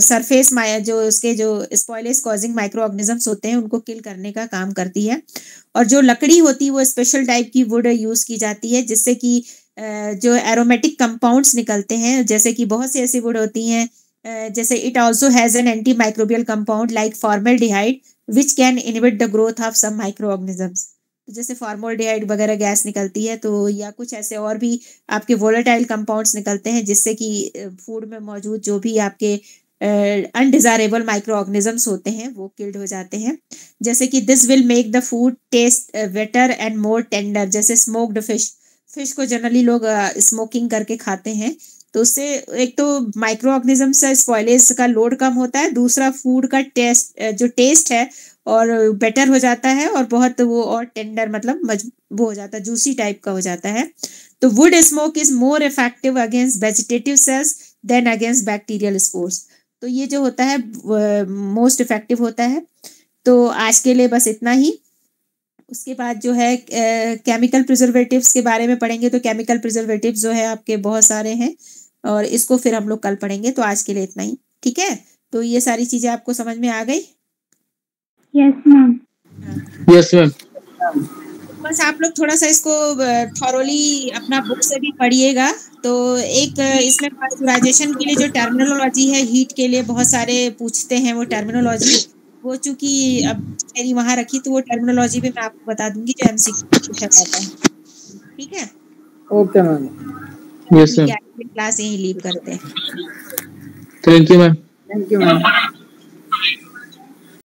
सरफेस माया जो उसके जो स्पॉयलेस कॉजिंग माइक्रो ऑर्गेनिजम्स होते हैं उनको किल करने का काम करती है और जो लकड़ी होती है वो स्पेशल टाइप की वुड यूज़ की जाती है जिससे कि जो एरोमेटिक कंपाउंड्स निकलते हैं जैसे कि बहुत सी ऐसी वुड होती हैं जैसे it also has an antimicrobial compound like formaldehyde which can inhibit the growth of some microorganisms तो जैसे फार्मोल्डिहाइड वगैरह गैस निकलती है तो या कुछ ऐसे और भी आपके वोलेटाइल कंपाउंड्स निकलते हैं जिससे कि फूड में मौजूद जो भी आपके अनडिजायरेबल माइक्रो ऑर्गेनिजम्स होते हैं वो किल्ड हो जाते हैं जैसे कि this will make the food taste better and more tender जैसे स्मोक्ड फिश फिश को जनरली लोग स्मोकिंग uh, करके खाते हैं तो उससे एक तो माइक्रो ऑर्गेनिज्म स्पॉयलेज का लोड कम होता है दूसरा फूड का टेस्ट जो टेस्ट है और बेटर हो जाता है और बहुत वो और टेंडर मतलब वो हो जाता है जूसी टाइप का हो जाता है तो wood smoke is more effective against vegetative cells than against bacterial spores तो ये जो होता है मोस्ट इफेक्टिव होता है तो आज के लिए बस इतना ही उसके बाद जो है केमिकल प्रिजर्वेटिव्स के बारे में पढ़ेंगे तो केमिकल प्रिजर्वेटिव जो है आपके बहुत सारे हैं और इसको फिर हम लोग कल पढ़ेंगे तो आज के लिए इतना ही ठीक है तो ये सारी चीज़ें आपको समझ में आ गई यस मैम यस मैम बस आप लोग थोड़ा सा इसको थॉरोली अपना बुक से भी पढ़िएगा तो एक इसमें पास्चुराइजेशन के लिए जो टर्मिनोलॉजी है हीट के लिए बहुत सारे पूछते हैं वो टर्मिनोलॉजी वो चूंकि अब मेरी वहां रखी तो वो टर्मिनोलॉजी भी मैं आपको बता दूंगी जो एमसी पूछा जाता है ठीक है okay ma'am yes ma'am class यहीं लीव करते हैं thank you ma'am thank you ma'am